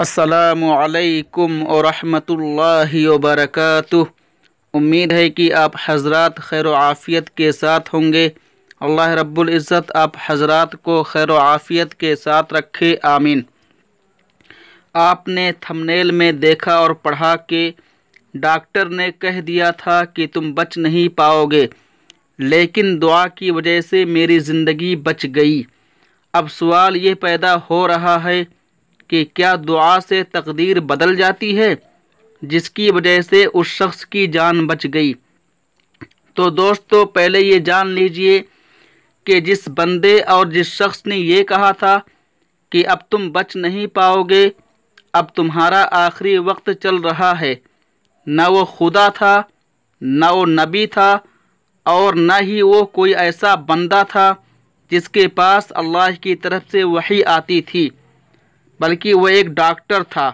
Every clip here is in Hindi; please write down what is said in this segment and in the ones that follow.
असलकम वरहि वबरक उम्मीद है कि आप हजरत खैर आफ़ियत के साथ होंगे अल्लाह रब्बुल इज़्ज़त आप हजरत को खैर आफ़ियत के साथ रखे आमीन आपने थंबनेल में देखा और पढ़ा कि डॉक्टर ने कह दिया था कि तुम बच नहीं पाओगे लेकिन दुआ की वजह से मेरी ज़िंदगी बच गई अब सवाल ये पैदा हो रहा है कि क्या दुआ से तकदीर बदल जाती है जिसकी वजह से उस शख्स की जान बच गई तो दोस्तों पहले ये जान लीजिए कि जिस बंदे और जिस शख्स ने ये कहा था कि अब तुम बच नहीं पाओगे अब तुम्हारा आखिरी वक्त चल रहा है ना वो खुदा था ना वो नबी था और ना ही वो कोई ऐसा बंदा था जिसके पास अल्लाह की तरफ से वही आती थी बल्कि वह एक डॉक्टर था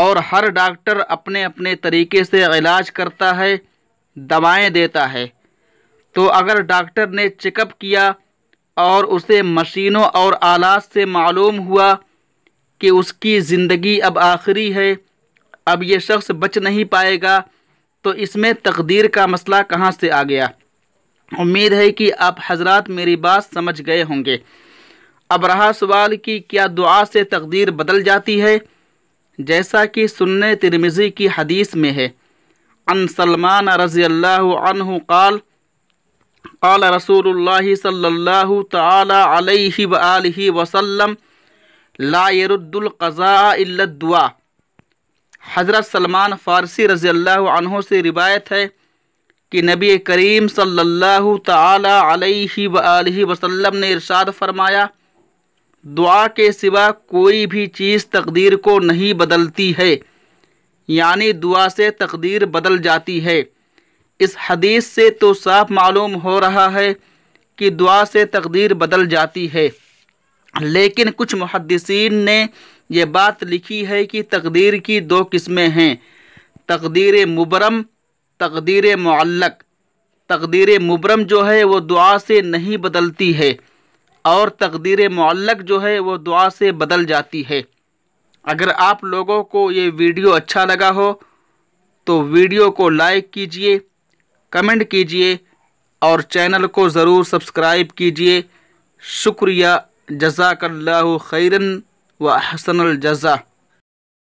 और हर डॉक्टर अपने अपने तरीके से इलाज करता है दवाएं देता है तो अगर डॉक्टर ने चेकअप किया और उसे मशीनों और आलात से मालूम हुआ कि उसकी ज़िंदगी अब आखिरी है अब ये शख्स बच नहीं पाएगा तो इसमें तकदीर का मसला कहाँ से आ गया उम्मीद है कि आप हजरात मेरी बात समझ गए होंगे अब रहा सवाल कि क्या दुआ से तकदीर बदल जाती है जैसा कि सुनने तिरमिज़ी की हदीस में है अन सलमान रज़ी अल्लाह काल قال رسول الله صلى الله تعالى عليه وآله وسلم لا يرد القضاء إلا الدعاء हज़रत सलमान फ़ारसी रज़ी अल्लाह से रिवायत है कि नबी करीम सल्लल्लाहु ताला अलैहि وسلم ने इरशाद फरमाया दुआ के सिवा कोई भी चीज़ तकदीर को नहीं बदलती है यानी दुआ से तकदीर बदल जाती है इस हदीस से तो साफ मालूम हो रहा है कि दुआ से तकदीर बदल जाती है लेकिन कुछ मुहदसिन ने यह बात लिखी है कि तकदीर की दो किस्में हैं तकदीर मुबरम तकदीर मल्लक तकदीर मुबरम जो है वो दुआ से नहीं बदलती है और तकदीर मल्लक जो है वो दुआ से बदल जाती है अगर आप लोगों को ये वीडियो अच्छा लगा हो तो वीडियो को लाइक कीजिए कमेंट कीजिए और चैनल को ज़रूर सब्सक्राइब कीजिए शुक्रिया जजाकल्ला खैरन व हसनल जज़ा